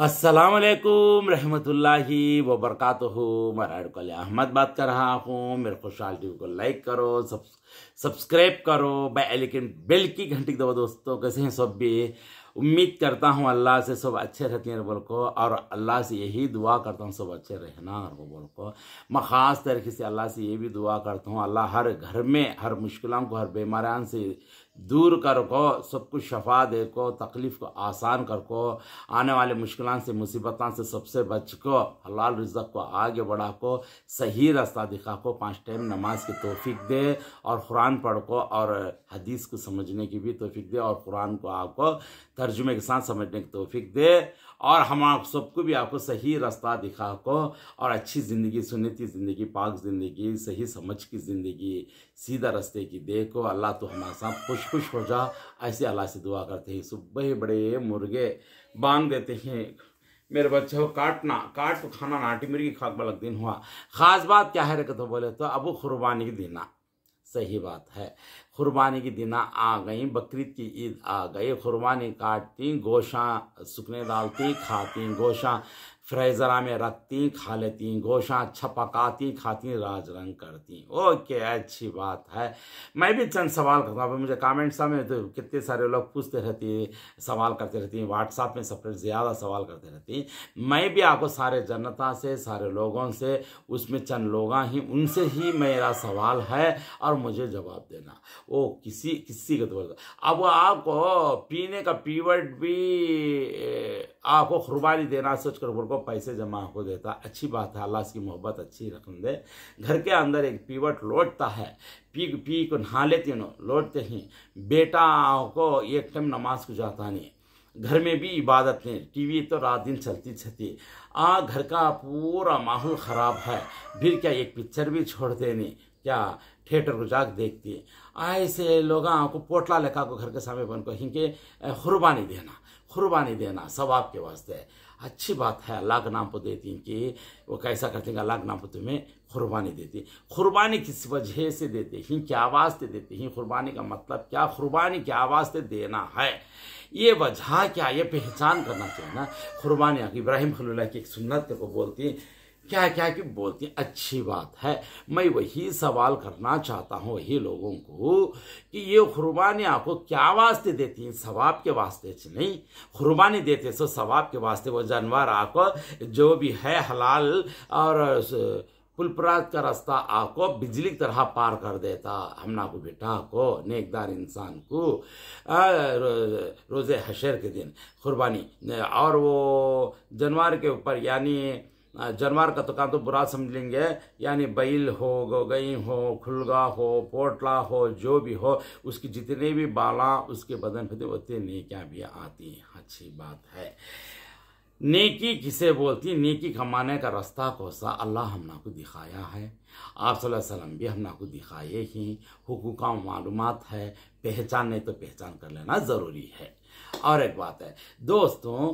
असलकम रहमतुल्लाहि वबरकत मराड कल अहमद बात कर रहा हूँ मेरे खुशहाल टीवी को लाइक करो सब सब्सक्राइब करो बाय लेकिन बेल की घंटी दबा दोस्तों कैसे हैं सब भी उम्मीद करता हूँ अल्लाह से सब अच्छे रहते हैं बोल को और अल्लाह से यही दुआ करता हूँ सब अच्छे रहना वो बोल को मैं ख़ास तरीके से अल्लाह से ये भी दुआ करता हूँ अल्लाह हर घर में हर मुश्किलों को हर बीमारियों से दूर कर को सब कुछ शफा दे को तकलीफ़ को आसान कर को आने वाले मुश्किल से मुसीबतों से सबसे बच को हलाल रिजक को आगे बढ़ा को सही रास्ता दिखा को पाँच टाइम नमाज की तोफ़ी दे और कुरान पढ़ को और हदीस को समझने की भी तोफ़ी दे और कुरान को आपको तर्जुमे के साथ समझने की तोफ़ी दे और हम आप सबको भी आपको सही रास्ता दिखा को और अच्छी ज़िंदगी सुनीति ज़िंदगी पाक ज़िंदगी सही समझ की ज़िंदगी सीधा रास्ते की देखो अल्लाह तो हमारे साथ खुश खुश हो जा ऐसे अल्लाह से दुआ करते हैं सुबह ही बड़े मुर्गे बांध देते हैं मेरे बच्चे हो काटना काट तो खाना नाटी मुर्गी खाक बलक दिन हुआ ख़ास बात क्या है रखे तो बोले तो अब कुर्बानी की दिना सही बात है कुर्बानी की दिना आ गई बकरीद की ईद आ गई कुर्बानी काटती गोशा सुखने डालती खाती गोशा फ्रेजरा में रखती खा लेती गोशा छपकाती खाती राज रंग करती ओके अच्छी बात है मैं भी चंद सवाल करता हूँ मुझे कमेंट्स में तो कितने सारे लोग पूछते रहती सवाल करते रहती हैं व्हाट्सएप में सबसे ज़्यादा सवाल करते रहती हैं मैं भी आपको सारे जनता से सारे लोगों से उसमें चंद लोग ही उनसे ही मेरा सवाल है और मुझे जवाब देना वो किसी किसी के द्वारा अब आपको पीने का पीवर्ड भी आपको खुरबानी देना सोच कर उनको पैसे जमा हो देता अच्छी बात है अल्लाह की मोहब्बत अच्छी रखन दे घर के अंदर एक पीवट लौटता है पी पी को नहा लेते नो लौटते ही बेटा को एक टाइम नमाज को जाता नहीं घर में भी इबादत नहीं टीवी तो रात दिन चलती चलती आ घर का पूरा माहौल ख़राब है फिर क्या एक पिक्चर भी छोड़ नहीं क्या थिएटर को जाग देखती है ऐसे लोग आपको पोटला लेखा को घर के सामने बन को हिंके कुर्बानी देना कुर्बानी देना सब के वास्ते अच्छी बात है अल्लाह के नाम पर देती कि वो कैसा करते हैं अल्लाह के नाम पर तुम्हें कुर्बानी देती कुर्बानी किस वजह से देते हैं क्या आवाज़ से देते हैं कुर्बानी का मतलब क्या कुर्बानी क्या आवाज़ से देना है ये वजह क्या ये पहचान करना चाहिए ना कुर्बानी इब्राहिम खलील की एक सुन्नत को बोलती है क्या क्या कि बोलती हैं अच्छी बात है मैं वही सवाल करना चाहता हूँ वही लोगों को कि ये क़ुरबानी आपको क्या वास्ते देती हैं सवाब के वास्ते से नहीं क़ुरबानी देते सो तो सवाब के वास्ते वो जानवर आपको जो भी है हलाल और पुलपराज का रास्ता आपको बिजली की तरह पार कर देता हमना को बेटा को नेकदार इंसान को रोज़ हशर के दिन क़ुरबानी और वो जानवर के ऊपर यानी जनमार्ग तो का तो बुरा समझ लेंगे यानी बैल हो गई हो खुलगा हो पोटला हो जो भी हो उसकी जितने भी बाला उसके बदन पे उतनी नेकियाँ भी आती हैं अच्छी बात है नेकी किसे बोलती नेकी कमाने का रास्ता कोसा अल्लाह हमना को दिखाया है आप वसल्लम भी हमना को दिखाए ही हुकूक मालूम है पहचाने तो पहचान कर लेना ज़रूरी है और एक बात है दोस्तों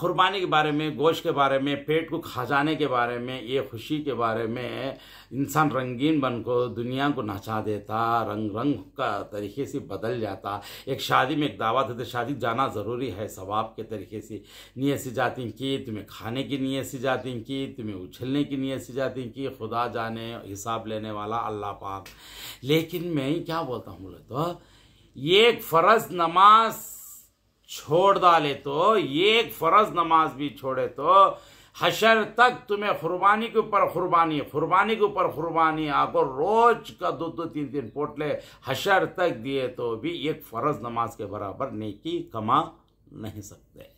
कुर्बानी के बारे में गोश्त के बारे में पेट को खा जाने के बारे में ये खुशी के बारे में इंसान रंगीन बन को दुनिया को नचा देता रंग रंग का तरीके से बदल जाता एक शादी में एक दावत है तो शादी जाना ज़रूरी है सवाब के तरीके से नीयत से जाती की तुम्हें खाने की नीयत से जाती की तुम्हें उछलने की नीयत से जाती की खुदा जाने हिसाब लेने वाला अल्लाह पाक लेकिन मैं क्या बोलता हूँ बोले तो एक फ़र्ज नमाज छोड़ डाले तो एक फर्ज नमाज भी छोड़े तो हशर तक तुम्हें कुर्बानी के ऊपर कुर्बानी कुर्बानी के ऊपर कुर्बानी आपको रोज का दो दो तीन तीन पोटले हशर तक दिए तो भी एक फर्ज नमाज के बराबर नेकी कमा नहीं सकते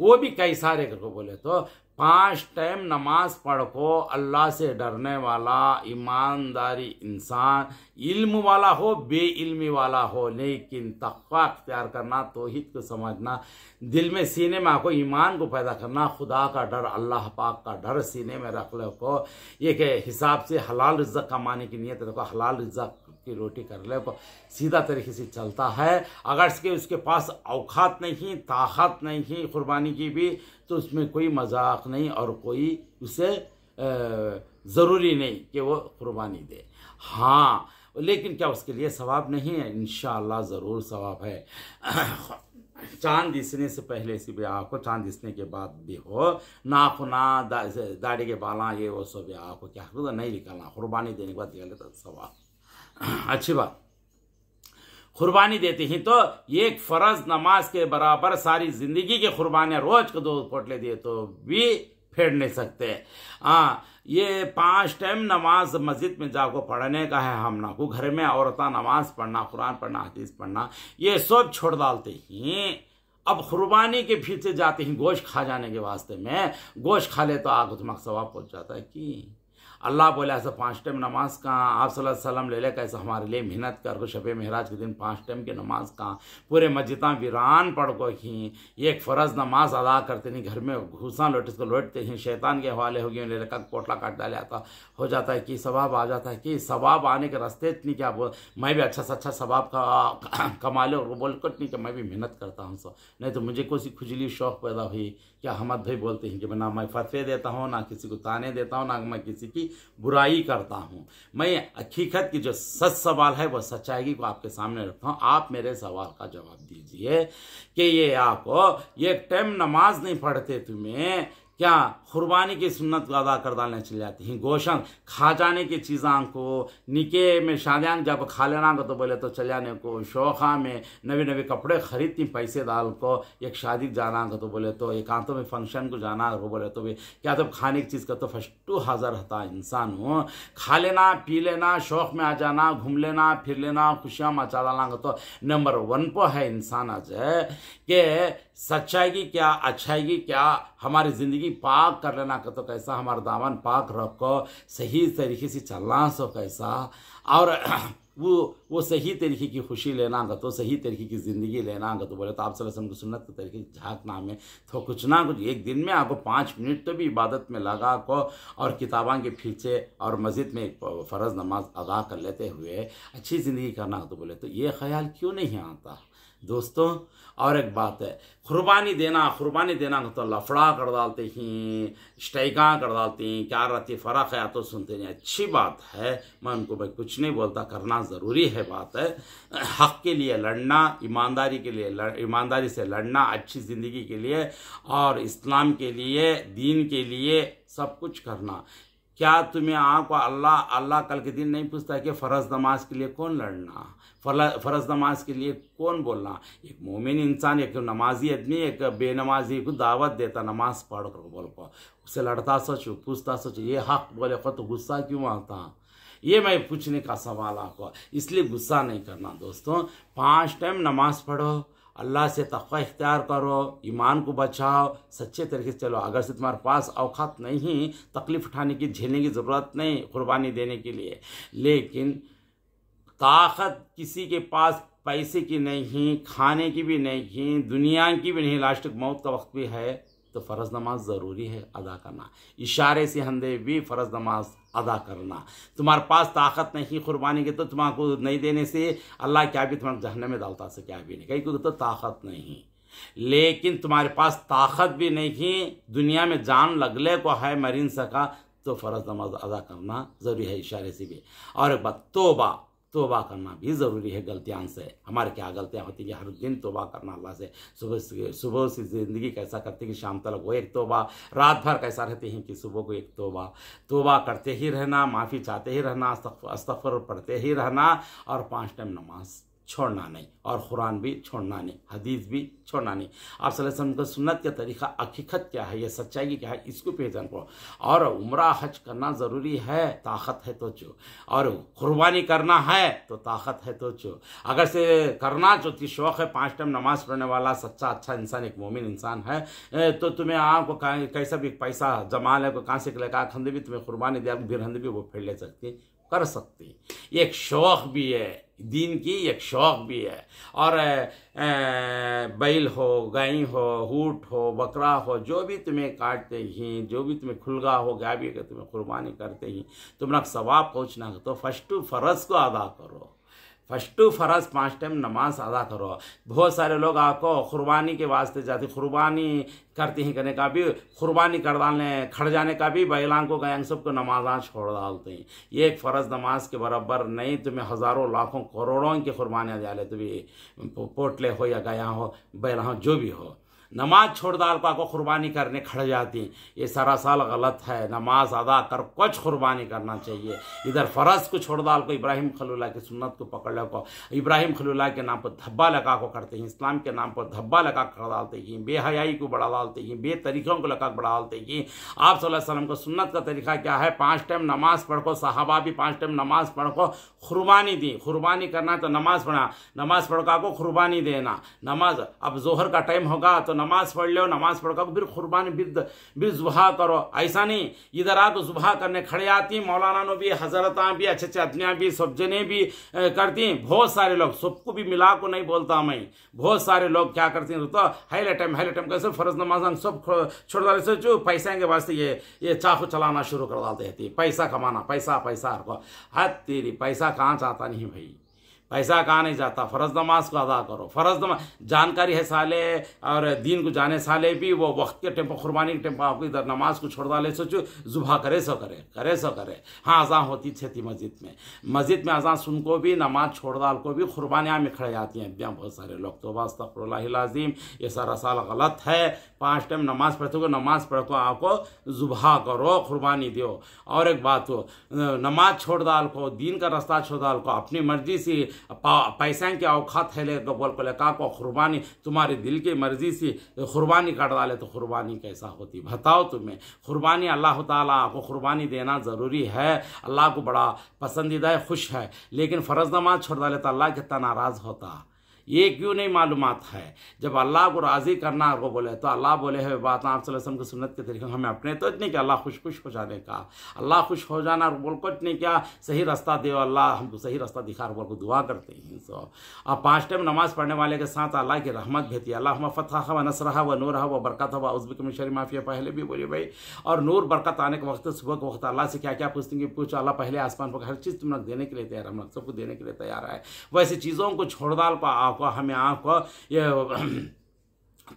वो भी कई सारे को बोले तो पांच टाइम नमाज पढ़ो अल्लाह से डरने वाला ईमानदारी इंसान इल्म वाला हो बे इल्मी वाला हो लेकिन तकवा अख्तियार करना तोहद को समझना दिल में सीने में आपको ईमान को पैदा करना खुदा का डर अल्लाह पाक का डर सीने में रख लो को एक हिसाब से हलाल रज्जा कमाने की नीयत रखो हलाल रज्जा की रोटी कर ले सीधा तरीके से चलता है अगर इसके उसके पास औखात नहीं ताकत नहीं कुर्बानी की भी तो उसमें कोई मजाक नहीं और कोई उसे ज़रूरी नहीं कि वो कुर्बानी दे हाँ लेकिन क्या उसके लिए सवाब नहीं है इन ज़रूर सवाब है चांद दिसने से पहले से भी आँखों चांद दिसने के बाद भी हो नाखुना दाढ़ी के बाला ये वो सब आँखों क्या नहीं निकालना कुर्बानी देने के बाद निकाले तो सवाब अच्छी बात कुर्बानी देते हैं तो एक फर्ज नमाज के बराबर सारी जिंदगी की कुर्बानियां रोज को दो पोटले दिए तो भी फेड़ नहीं सकते हाँ ये पांच टाइम नमाज मस्जिद में जाकर पढ़ने का है हम ना को घर में औरत नमाज पढ़ना कुरान पढ़ना हदीस पढ़ना ये सब छोड़ डालते हैं अब कुर्बानी के से जाते हैं गोश्त खा जाने के वास्ते में गोश्त खा ले तो आग उसमें सवाब पहुंच जाता है कि अल्लाह बोले ऐसा पाँच टाइम नमाज कहाँ आप वसल्लम ले ले कैसे हमारे लिए मेहनत कर को शब महराज के दिन पाँच टाइम की नमाज कहाँ पूरे मस्जिदा वीरान पढ़ को ही एक फ़र्ज नमाज अदा करते नहीं घर में घुसा लोट इसको लौटते हैं शैतान के हवाले हो गए लेकर कोटला काट डाले आता हो जाता है कि सवाब आ जाता है कि सवाब आने के रास्ते इतनी क्या बोल मैं भी अच्छा से अच्छा सवाब का कमा ले और वो बोल कर नहीं कि मैं भी मेहनत करता हूँ सो नहीं तो मुझे कोई खुजली शौक पैदा हुई क्या हमद भाई बोलते हैं कि मैं ना मैं फतवे देता हूँ ना किसी को ताने देता हूँ ना मैं किसी की बुराई करता हूँ मैं हकीकत की जो सच सवाल है वह सच्चाई को आपके सामने रखता हूँ आप मेरे सवाल का जवाब दीजिए कि ये आप ये टाइम नमाज नहीं पढ़ते तुम्हें क्या कुर्बानी की सुन्नत को अदा कर डालने चले जाती हैं गोशन खा जाने की चीज़ा को निके में शादियाँ जब खा लेना को तो बोले तो चले जाने को शौखा में नवे नवे कपड़े खरीदती पैसे डाल को एक शादी जाना को तो बोले तो एकांतों में फंक्शन को जाना को तो बोले तो भी क्या तो खाने की चीज़ का तो फर्स्टू हाजिर रहता इंसान हो खा लेना पी लेना शौक में आ जाना घूम लेना फिर लेना खुशियाँ मचा डालना तो नंबर वन पर है इंसान आज के सच्चाई की क्या अच्छाई की क्या हमारी ज़िंदगी पाक कर लेना तो कैसा हमारा दामन पाक रखो सही तरीके से चलना सो तो कैसा और वो वो सही तरीके की खुशी लेना का तो सही तरीके की ज़िंदगी लेना का तो बोले तो आप सल्लम की सुनत के तरीके झाँकना में तो कुछ ना कुछ एक दिन में आपको पाँच मिनट तो भी इबादत में लगा को और किताबा के पीछे और मस्जिद में एक फ़र्ज़ नमाज अदा कर लेते हुए अच्छी ज़िंदगी करना तो बोले तो ये ख्याल क्यों नहीं आता दोस्तों और एक बात है कुर्बानी देना कुर्बानी देना तो लफड़ा कर डालते हैं स्टैका कर डालते हैं क्या रहती फ़र्क है तो सुनते नहीं अच्छी बात है मैं उनको भाई कुछ नहीं बोलता करना ज़रूरी है बात है हक के लिए लड़ना ईमानदारी के लिए ईमानदारी से लड़ना अच्छी ज़िंदगी के लिए और इस्लाम के लिए दीन के लिए सब कुछ करना क्या तुम्हें आपको अल्लाह अल्लाह कल के दिन नहीं पूछता कि फ़र्ज़ नमाज के लिए कौन लड़ना फ़र्ज़ नमाज के लिए कौन बोलना एक मोमिन इंसान एक नमाजी आदमी एक बेनमाजी को दावत देता नमाज पढ़ कर बोल को उससे लड़ता सोचो पूछता सोचो ये हक बोले को तो गुस्सा क्यों आता ये मैं पूछने का सवाल आपको इसलिए गुस्सा नहीं करना दोस्तों पांच टाइम नमाज पढ़ो अल्लाह से तकवा इख्तियार करो ईमान को बचाओ सच्चे तरीके से चलो अगर से तुम्हारे पास औकात नहीं तकलीफ उठाने की झेलने की ज़रूरत नहीं कुर्बानी देने के लिए लेकिन ताकत किसी के पास पैसे की नहीं खाने की भी नहीं दुनिया की भी नहीं लास्ट मौत का वक्त भी है तो फ़र्ज़ नमाज ज़रूरी है अदा करना इशारे से हंदे भी फ़र्ज़ नमाज अदा करना तुम्हारे पास ताकत नहीं कुर्बानी की तो तुम्हारे नहीं देने से अल्लाह क्या भी तुम्हारे जहन में डालता से क्या भी नहीं कहीं क्योंकि तो ताकत नहीं लेकिन तुम्हारे पास ताकत भी नहीं दुनिया में जान लगले को है मरीन सका तो फ़र्ज़ नमाज अदा करना ज़रूरी है इशारे से भी और एक बात तोबा तोबा करना भी ज़रूरी है गलतियाँ से हमारे क्या गलतियाँ होती हैं हर दिन तोबा करना अल्लाह से सुबह सुबह से ज़िंदगी कैसा करते कि शाम तक वो एक तोबा रात भर कैसा रहते हैं कि सुबह को एक तोबा तोबा करते ही रहना माफ़ी चाहते ही रहना अस्तफर पढ़ते ही रहना और पाँच टाइम नमाज़ छोड़ना नहीं और कुरान भी छोड़ना नहीं हदीस भी छोड़ना नहीं आप वसल्लम का सुन्नत का तरीका हकीकत क्या है यह सच्चाई क्या है इसको पहचान करो और उमरा हज करना ज़रूरी है ताकत है तो चो और कुर्बानी करना है तो ताकत है तो चो अगर से करना जो थी शौक़ है पाँच टाइम नमाज पढ़ने वाला सच्चा अच्छा इंसान एक मोमिन इंसान है तो तुम्हें आपको कैसा भी पैसा जमा ले कहाँ से लेगा खंदे भी तुम्हें कुर्बानी दिया बिरहंद भी वो फिर ले सकती कर सकती एक शौक़ भी है दीन की एक शौक़ भी है और बैल हो गाय हो ऊट हो बकरा हो जो भी तुम्हें काटते ही जो भी तुम्हें खुलगा हो गया भी अगर तुम्हें कुर्बानी करते ही तुम सवाब पहुँचना तो फर्स्ट फर्ज को अदा करो फर्स्ट फ़र्ज पाँच टाइम नमाज अदा करो बहुत सारे लोग आपको कुर्बानी के वास्ते जाते कुर्बानी करते हैं करने का भी कुर्बानी कर डालने खड़ जाने का भी बैलान को गए सबको नमाजा छोड़ डालते हैं ये एक फ़र्ज नमाज के बराबर नहीं तुम्हें हज़ारों लाखों करोड़ों की कुर्बानियाँ डाले तुम्हें पोटले हो या गया हो बैला हो जो भी हो नमाज छोड़ दाल पा को कुर्बानी करने खड़ जाती ये सरासाल गलत है नमाज अदा कर कुछ कुर्बानी करना चाहिए इधर फ़र्ज़ को छोड़ दाल को इब्राहिम खलुल्ला की सुन्नत को पकड़ को इब्राहिम खलुल्ला के नाम पर धब्बा लगा को करते हैं इस्लाम के नाम पर धब्बा लगा कर डालते हैं बेहयाई को बढ़ा डालते हैं बे तरीक़ों को लगा बढ़ा डालते हैं आप सल्लम को सुन्नत का तरीका क्या है पाँच टाइम नमाज पढ़ को साहबा भी पाँच टाइम नमाज पढ़ो कुर्बानी दी कुर्बानी करना तो नमाज पढ़ा नमाज पढ़ को कुर्बानी देना नमाज अब जोहर का टाइम होगा तो नमाज पढ़ लो नमाज पढ़ कर फिर कुरबानी बिर बिर जुबहा करो ऐसा नहीं इधर आ तो जुबहा करने खड़े आती मौलाना ने भी हजरत भी अच्छे अच्छे अदनियाँ भी सब जने भी करती बहुत सारे लोग सबको भी मिला को नहीं बोलता मैं बहुत सारे लोग क्या करते हैं तो हाईले टाइम हाईले टाइम कैसे फर्ज नमाज सब छोड़ डाले सोचो जो पैसा के वास्ते ये ये चाकू चलाना शुरू कर डालते हैं पैसा कमाना पैसा पैसा हर को हद तेरी पैसा कहाँ चाहता नहीं भाई पैसा कहा नहीं जाता फ़र्ज नमाज को अदा करो फ़र्ज नमाज जानकारी है साले और दीन को जाने साले भी वो वक्त के टेम्पो कुरबानी के टेम्पो आपको इधर नमाज को छोड़ डाले सोचो जुबा करे सो करे करे सो करे हाँ अजा होती थे थी मस्जिद में मस्जिद में अजा सुन को भी नमाज छोड़ डाल को भी कुरबानियाँ में खड़े जाती हैं बहुत सारे लोग तो लाजीम ये सारा साल गलत है पाँच टाइम नमाज पढ़ते हो नमाज पढ़ को आपको जुबा करो कुर्बानी दो और एक बात हो नमाज छोड़ डाल को दीन का रास्ता छोड़ डाल को अपनी मर्जी से पैसा के अवकात है ले तो बोल को लेका को कुर्बानी तुम्हारे दिल की मर्जी से कुर्बानी कर डाले तो कुर्बानी कैसा होती बताओ तुम्हें कुर्बानी अल्लाह ताला आपको कुर्बानी देना ज़रूरी है अल्लाह को बड़ा पसंदीदा खुश है लेकिन फ़र्ज़ नमाज छोड़ डाले तो अल्लाह कितना नाराज़ होता ये क्यों नहीं मालूम है जब अल्लाह को राज़ी करना आपको बोले तो अल्लाह बोले है बात आप वसलम की सुनत के तरीके हमें अपने तो इतने कि अल्लाह खुश खुश हो जाने का अल्लाह खुश हो जाना बोल को इतने क्या सही रास्ता दे अल्लाह हमको सही रास्ता दिखा बोल को दुआ करते हैं सो अब पाँच टाइम नमाज पढ़ने वाले के साथ अल्लाह की रहमत भेती अल्लाह फ़तह व नसरह व नूर व बरकत व उजब में शरी माफिया पहले भी बोलिए भाई और नूर बरकत आने के वक्त सुबह के वक्त अल्लाह से क्या क्या पूछते हैं पूछो अल्लाह पहले आसमान पर हर चीज़ तुम लोग देने के लिए तैयार हम लोग सबको देने के लिए तैयार है वैसे चीज़ों को छोड़ डाल पा आपको हमें आपको ये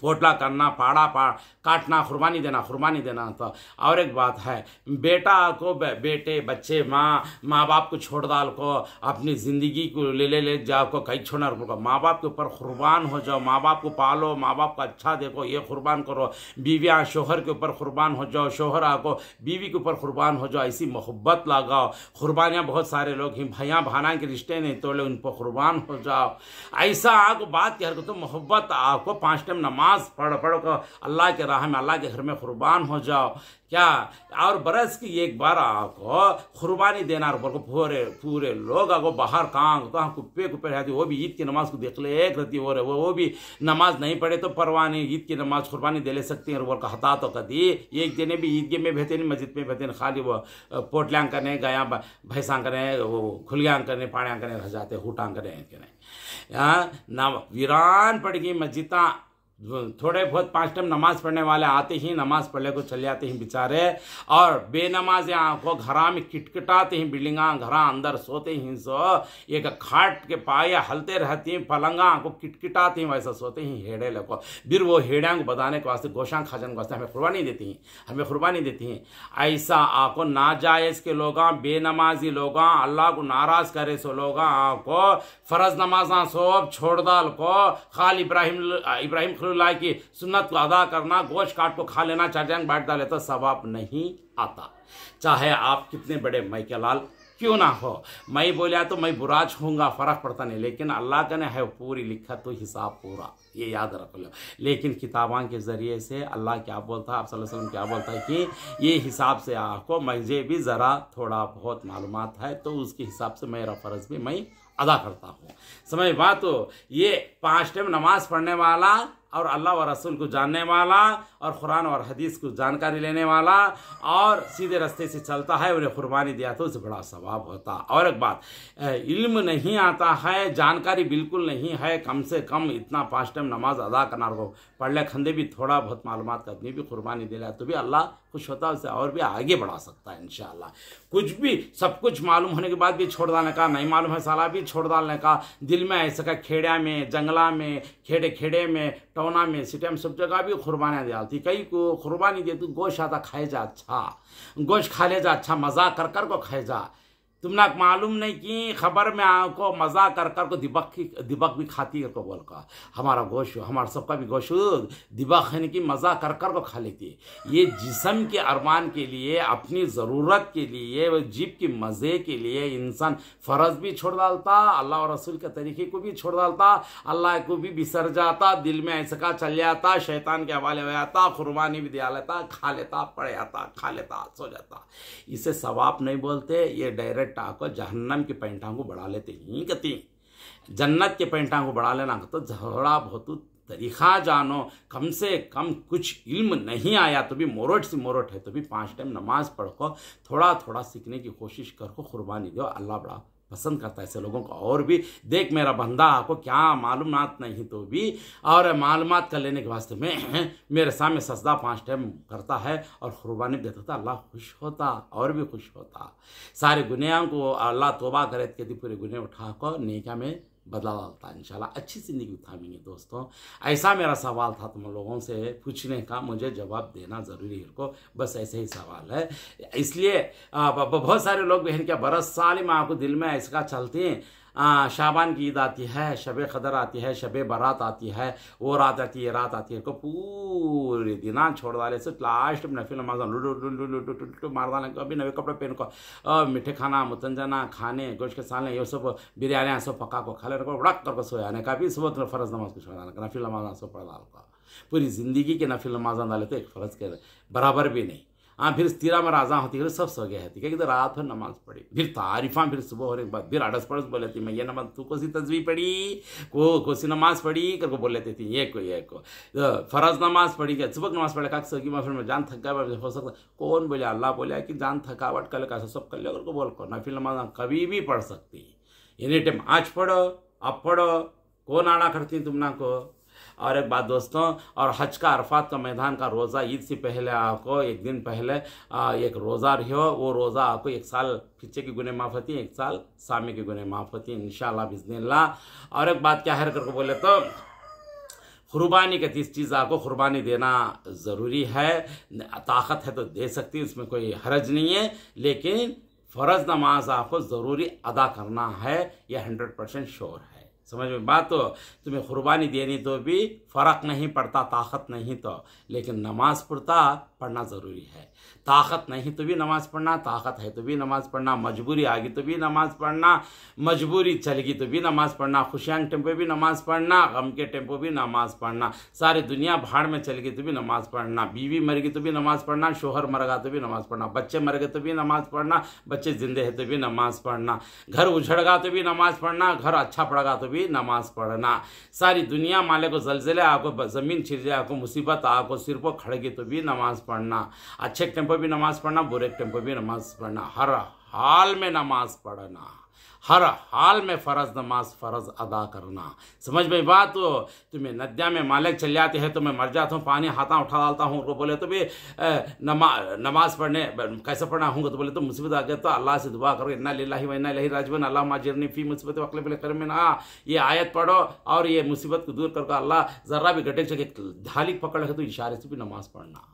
पोटला करना पाड़ा पा काटना कुर्बानी देना कुर्बानी देना तो और एक बात है बेटा को बेटे बच्चे माँ माँ बाप को छोड़ डाल को अपनी ज़िंदगी को ले ले ले जाओ को कहीं छोड़ना रुको माँ बाप के ऊपर कुर्बान हो जाओ माँ बाप को पालो माँ बाप को अच्छा देखो ये कुर्बान करो बीवियाँ शोहर के ऊपर कुर्बान हो जाओ शोहर आको बीवी के ऊपर कुर्बान हो जाओ ऐसी मोहब्बत लगाओ कुर्बानियाँ बहुत सारे लोग हैं भैया भाना के रिश्ते नहीं तोड़े उन पर कुर्बान हो जाओ ऐसा आको बात कह रहे तो मोहब्बत आको पाँच टाइम नमाज नमाज पढ़ पढ़ कर अल्लाह के राह में अल्लाह के घर में कुरबान हो जाओ क्या और बरस की एक बार आपको कुरबानी देना और पूरे पूरे लोग आगो बाहर कहाँ कहाँ कुप्पे कुप्पे रहती वो भी ईद की नमाज को देख ले एक रहती हो रहे वो वो भी नमाज नहीं पढ़े तो परवाह नहीं ईद की नमाज कुरबानी दे ले सकती है और हता तो कदी एक दिन भी ईद के में बहते नहीं मस्जिद में बहते नहीं खाली वो पोटलियां करने गया भैंसा करें वो खुलियांग करें पाण्यांग करें रह जाते हुटांग करने यहाँ ना वीरान पड़ गई मस्जिदा थोड़े बहुत पाँच टाइम नमाज पढ़ने वाले आते ही नमाज पढ़ने को चले जाते हैं बेचारे और बेनमाज आंखों घर में किटकिटाते हैं बिल्डिंगा घर अंदर सोते हैं सो एक खाट के पाए हलते रहते हैं पलंगा आंखों किटकिटाते हैं वैसा सोते हैं हेड़े लोग फिर वो हेड़ा को बताने के वास्ते गोशा खाजन के वास्ते हमें कुर्बानी देती हैं हमें कुर्बानी देती हैं ऐसा आंखों नाजायज़ के लोग बेनमाजी लोग अल्लाह को नाराज़ करे सो लोग आंखों फर्ज नमाजा सो छोड़ दाल को खाल इब्राहिम इब्राहिम रसोल्ला की सुन्नत को अदा करना गोश्त काट को खा लेना चारजंग बैठ डाले तो सवाब नहीं आता चाहे आप कितने बड़े मैके लाल क्यों ना हो मैं बोला तो मैं बुराज होऊंगा फ़र्क पड़ता नहीं लेकिन अल्लाह का ने है पूरी लिखा तो हिसाब पूरा ये याद रख लो लेकिन किताबों के ज़रिए से अल्लाह क्या बोलता है आप वसल्लम क्या बोलता है कि ये हिसाब से आपको मुझे भी ज़रा थोड़ा बहुत मालूम है तो उसके हिसाब से मेरा फ़र्ज़ भी मैं अदा करता हूँ समझ बात तो ये पाँच टाइम नमाज़ पढ़ने वाला और अल्लाह व रसूल को जानने वाला और कुरान और हदीस को जानकारी लेने वाला और सीधे रास्ते से चलता है उन्हें कुर्बानी दिया तो उसे बड़ा सवाब होता और एक बात इल्म नहीं आता है जानकारी बिल्कुल नहीं है कम से कम इतना पाँच टाइम नमाज अदा करना हो पढ़ ले खंदे भी थोड़ा बहुत मालूम आदमी भी कुर्बानी दे तो भी अल्लाह कुछ होता है और भी आगे बढ़ा सकता है इन कुछ भी सब कुछ मालूम होने के बाद भी छोड़ डालने का नहीं मालूम है साला भी छोड़ डालने का दिल में ऐसा का खेड़ा में जंगला में खेड़े खेड़े में टोना में सिटी में सब जगह भी कुर्बानियाँ डालती कई को कुर्बानी देती गोश आता खाए जा अच्छा गोश्त खा ले जा अच्छा मजाक कर कर को खाए जा तुमने मालूम नहीं कि खबर में आपको मजा कर कर को दिबक की दिबक भी खाती है को बोल का हमारा गोश हमारा सबका भी गोश दिबक है कि मजा कर कर को खा लेती है ये जिसम के अरमान के लिए अपनी ज़रूरत के लिए वह जीप के मज़े के लिए इंसान फ़र्ज भी छोड़ डालता अल्लाह और रसूल के तरीके को भी छोड़ डालता अल्लाह को भी बिसर जाता दिल में ऐसा का चल जाता शैतान के हवाले हो जाता कुरबानी भी दिया लेता खा लेता पड़ जाता खा लेता सो जाता इसे सवाब नहीं बोलते ये डायरेक्ट को जहन्नम की को बढ़ा लेते ही कहते जन्नत के को बढ़ा लेना तो थोड़ा बहुत तरीका जानो कम से कम कुछ इल्म नहीं आया तो भी मोरट से मोरट है तो भी पांच टाइम नमाज पढ़ो थोड़ा थोड़ा सीखने की कोशिश करो कुर्बानी दो अल्लाह बड़ा पसंद करता है ऐसे लोगों को और भी देख मेरा बंदा आपको क्या मालूम नहीं तो भी और मालूम कर लेने के वास्ते में मेरे सामने सजदा पाँच टाइम करता है और क़ुरबानी देता था अल्लाह खुश होता और भी खुश होता सारे गुनियाओं को अल्लाह तोबा करे यदि पूरे गुने उठा कर नेकिया में बदलाव आता है इंशाल्लाह अच्छी ज़िंदगी उठाएंगे दोस्तों ऐसा मेरा सवाल था तुम लोगों से पूछने का मुझे जवाब देना ज़रूरी है को बस ऐसे ही सवाल है इसलिए बहुत सारे लोग बहन क्या बरस साल में आपको दिल में ऐसा चलते हैं शाबान की ईद आती है शब कदर आती है शब बारात आती है वो रात आती है रात आती है को पूरे दिना हाँ, छोड़ डाले से लास्ट में नफिल नमाज लुटू लुटू लुटू मार डाले अभी नवे कपड़े पहन को मीठे खाना मुतंजना खाने गोश के सालने ये सब बिरयानियाँ सब पका को खा रखो रख कर करके सोया का भी सुबह तो फर्ज नमाज को छोड़ा नफिल नमाज हाँ, सब पढ़ डाल पूरी ज़िंदगी के नफिल नमाज हाँ, डाले तो एक फ़र्ज़ के बराबर भी नहीं हाँ, फिर में राजा होती है सब सगे है क्या रात हो नमाज पढ़ी फिर तारीफा फिर सुबह होने के बाद फिर आड़स पड़स बोले थी मैं ये नमाज तू कोसी तस्वीर पढ़ी को कोसी नमाज पढ़ी कर को बोले थी ये को ये को तो फरज नमाज पढ़ी क्या सुबह नमाज पढ़े का सगी मैं फिर मैं जान थका हो सकता कौन बोले अल्लाह बोले कि जान थकावट कल का सब कर लिया कर को बोल को ना फिर नमाज कभी भी पढ़ सकती एनी टाइम आज पढ़ो अब पढ़ो कौन आना करती तुम ना को और एक बात दोस्तों और हज का अरफात का मैदान का रोज़ा ईद से पहले आपको एक दिन पहले एक रोज़ा रही हो वो रोज़ा आपको एक साल पीछे की गुने माफ़ होती है एक साल सामने की गुने माफ़ होती है इन बिजनला और एक बात क्या है करके बोले तो कुर्बानी का इस चीज़ आपको कुर्बानी देना ज़रूरी है ताकत है तो दे सकती है इसमें कोई हरज नहीं है लेकिन फ़र्ज़ नमाज आपको ज़रूरी अदा करना है यह हंड्रेड परसेंट श्योर है समझ में बात हो तुम्हें कुर्बानी देनी तो भी फ़र्क नहीं पड़ता ताकत नहीं तो लेकिन नमाज पढ़ता पढ़ना ज़रूरी है ताकत नहीं तो भी नमाज़ पढ़ना ताकत है तो भी नमाज़ पढ़ना मजबूरी आ गई तो भी नमाज़ पढ़ना मजबूरी चल गई तो भी नमाज़ पढ़ना टेम टेम्पो भी नमाज़ पढ़ना गम के टेम्पो भी नमाज़ पढ़ना सारी दुनिया भाड़ में चल गई तो भी नमाज़ पढ़ना बीवी मर गई तो भी नमाज़ पढ़ना शोहर मर गया तो भी नमाज़ पढ़ना बच्चे मर गए तो भी नमाज़ पढ़ना बच्चे जिंदे है तो भी नमाज़ पढ़ना घर उछड़ गया तो भी नमाज़ पढ़ना घर अच्छा पड़ गया तो भी भी नमाज पढ़ना सारी दुनिया माले को जलजिले आपको ज़मीन छिर जाए आपको मुसीबत आपको सिर पर खड़गे तो भी नमाज पढ़ना अच्छे टेम्पो भी नमाज पढ़ना बुरे टेम्पो भी नमाज पढ़ना हर हाल में नमाज पढ़ना हर हाल में फ़र्ज नमाज फ़र्ज अदा करना समझ में बात हो तो तुम्हें नदिया में मालिक चल जाते हैं तो मैं मर जाता हूँ पानी हाथा उठा डालता हूँ उनको बोले तो भी नमा नमाज पढ़ने कैसे पढ़ना हूँ तो बोले तो मुसीबत आ गया तो अल्लाह से दुआ करो इन्ना लाही वन्ना लही राजबन अल्लाह माजरनी फ़ी मुसीबत वकल बिल कर में ना हाँ, ये आयत पढ़ो और ये मुसीबत को दूर करो अल्लाह ज़र्रा भी घटे चके धालिक पकड़ रखे तो इशारे से भी नमाज़ पढ़ना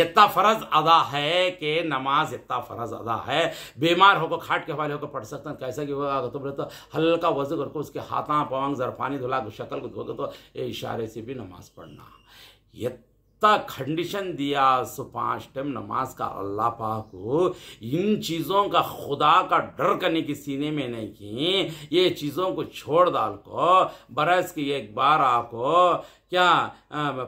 इतना फ़र्ज अदा है कि नमाज इतना फ़र्ज अदा है बीमार होकर खाट के हवाले होकर पढ़ सकते हैं कैसे कि होगा तो हल्का वजू करके उसके हाथा पवंग जरफानी धुला शक्ल को धो दो तो इशारे से भी नमाज पढ़ना ये इतना कंडीशन दिया पांच टाइम नमाज का अल्लाह पाक को इन चीज़ों का खुदा का डर करने की सीने में नहीं की ये चीज़ों को छोड़ डाल को बरस की एक बार आपको क्या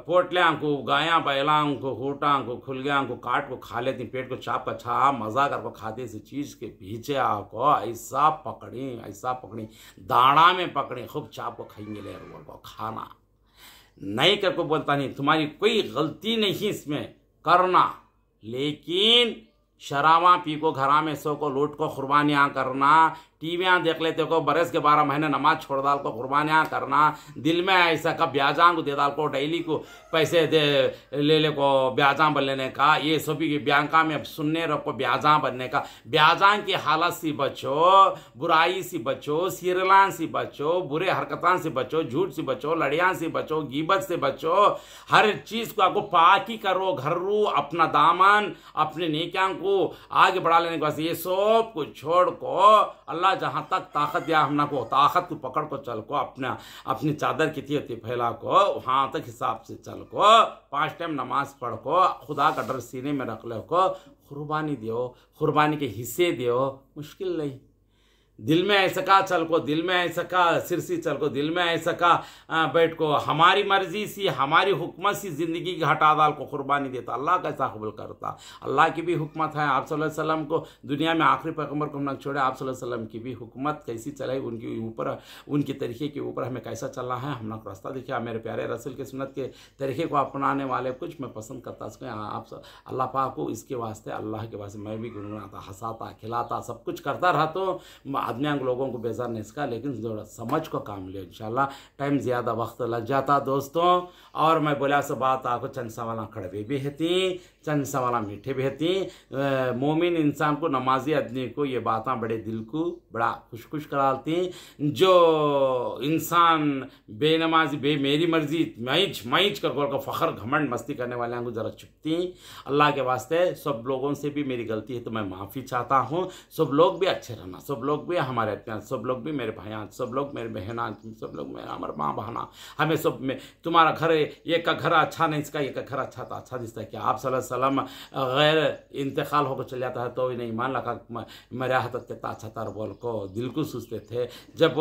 पोटलियाँ को गाया बैला को होटा को खुलगिया को काट को खा लेती पेट को चाप का छा मजा कर को खाते इसी चीज़ के पीछे आपको ऐसा पकड़ी ऐसा पकड़ी दाणा में पकड़ी खूब चाप को खाएंगे ले खाना नहीं करके को बोलता नहीं तुम्हारी कोई गलती नहीं इसमें करना लेकिन शराबा पी को घरा में सो को लूट को कुर्बानियाँ करना टीवियाँ देख लेते को बरस के बारह महीने नमाज छोड़ डाल को कुर्बानियाँ करना दिल में ऐसा कब को दे डाल को डेली को पैसे दे ले ले को बन लेने का ये सभी की ब्यांका में सुनने रखो ब्याजां बनने का ब्याजाम की हालत से बचो बुराई से बचो सिरलान से बचो बुरे हरकतान से बचो झूठ से बचो लड़िया से बचो गिबत से बचो हर चीज़ को आपको पाकी करो घरू अपना दामन अपने नेकियां को आगे बढ़ा लेने के बाद ये सब कुछ छोड़ को अल्लाह अल्लाह जहाँ तक ताकत या हमना को ताकत को पकड़ को चल को अपना अपनी चादर कितनी होती फैला को वहाँ तक हिसाब से चल को पाँच टाइम नमाज पढ़ को खुदा का डर सीने में रख लो को कुर्बानी दो कुर्बानी के हिस्से दो मुश्किल नहीं दिल में ऐसा का चल को दिल में ऐसा का सी चल को दिल में ऐसा का बैठ को हमारी मर्जी सी हमारी हुकमत सी ज़िंदगी की हटा दाल को कुर्बानी देता अल्लाह कैसा कबुल करता अल्लाह की भी हुकमत है आप वसल्लम को दुनिया में आखिरी पैगम्बर को हम लोग छोड़े आप वसल्लम की भी हुकमत कैसी चलाई उनके ऊपर उनके तरीके के ऊपर हमें कैसा चलना है हम लोग रास्ता देखिए मेरे प्यारे रसल के सुनत के तरीके को अपनाने वाले कुछ मैं पसंद करता उसको आप अल्लाह पाक को इसके वास्ते अल्लाह के वास्ते मैं भी गुनगुनाता हंसाता खिलाता सब कुछ करता रहता हूँ बाद हम लोगों को बेजार नहीं इसका लेकिन थोड़ा समझ को काम लिया इंशाल्लाह टाइम ज़्यादा वक्त लग जाता दोस्तों और मैं बोला सो बात आपको चंद सवाल कड़वे भी हती चंद सवाल मीठे भी हती मोमिन इंसान को नमाजी आदमी को ये बातें बड़े दिल को बड़ा खुश खुश कराती जो इंसान बेनमाजी बे मेरी मर्जी मैच मैच कर बोल कर फ़खर घमंड मस्ती करने वाले को ज़रा चुपती अल्लाह के वास्ते सब लोगों से भी मेरी गलती है तो मैं माफ़ी चाहता हूँ सब लोग भी अच्छे रहना सब लोग भी भी हमारे अत्यांत सब लोग भी मेरे भयांत सब लोग मेरे बहना सब लोग मेरे हमारे माँ बहना हमें सब में तुम्हारा घर एक का घर अच्छा नहीं इसका एक का घर अच्छा था अच्छा दिखता है क्या आप सल्लम गैर इंतकाल होकर चले जाता है तो नहीं मान लगा मेरा हत अत्यता अच्छा था बोल को दिल को सोचते थे जब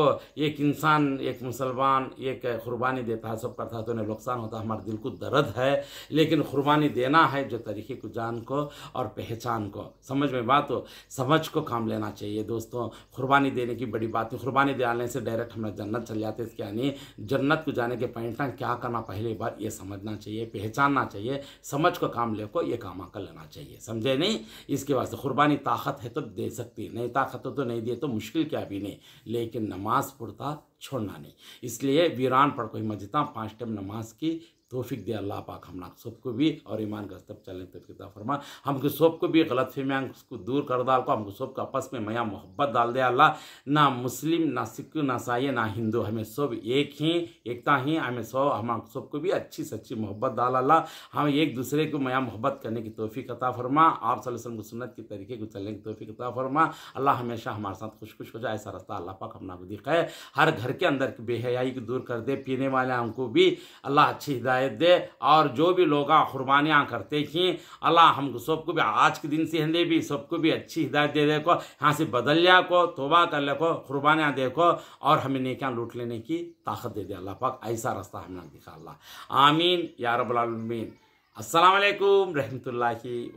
एक इंसान एक मुसलमान एक कुरबानी देता है सब करता है तो उन्हें नुकसान होता है हमारे दिल को दर्द है लेकिन कुरबानी देना है जो तरीके को जान को और पहचान को समझ में बात हो समझ को काम लेना चाहिए दोस्तों कुर्बानी देने की बड़ी बात है कुर्बानी देने से डायरेक्ट हमें जन्नत चले जाते इसके यानी जन्नत को जाने के पॉइंट ना क्या करना पहली बार ये समझना चाहिए पहचानना चाहिए समझ को काम ले को ये काम कर लेना चाहिए समझे नहीं इसके वास्ते कुर्बानी ताकत है तो दे सकती नहीं ताकत तो नहीं दिए तो मुश्किल क्या भी नहीं लेकिन नमाज पढ़ता छोड़ना नहीं इसलिए वीरान पढ़ को ही मजिता पाँच टाइम नमाज की तोफिक दे अल्लाह पाक हम ना सबको भी और ईमान का तब चलें तक किता फरमा हमको सबको भी गलत फहमियाँ उसको दूर कर डाल को हमको सबको आपस में मया मोहब्बत डाल दे अल्लाह ना मुस्लिम ना सिख ना साई ना हिंदू हमें सब एक ही एकता ही हमें सब हम सबको भी अच्छी सच्ची मोहब्बत डाल अल्लाह हम एक दूसरे को मया मोहब्बत करने की तोफ़ी कता फरमा आप वसल्लम को सुनत के तरीके को चलने की तोफ़ी कता फरमा अल्लाह हमेशा हमारे साथ खुश खुश हो जाए ऐसा रास्ता अल्लाह पाक ना को दिखाए हर घर के अंदर की बेहयाई को दूर कर दे पीने वाले हमको भी अल्लाह अच्छी हिदायत हिदायत दे और जो भी लोग कुर्बानियाँ करते कि अल्लाह हम सबको भी आज के दिन से हिंदे भी सबको भी अच्छी हिदायत दे देखो यहाँ से बदल लिया को तोबा कर ले कुर्बानियाँ देखो और हमें नेकियाँ लूट लेने की ताकत दे दे अल्लाह पाक ऐसा रास्ता हमें दिखा अल्लाह आमीन या रबालमीन असलकम रहमत ला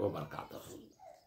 वबरकू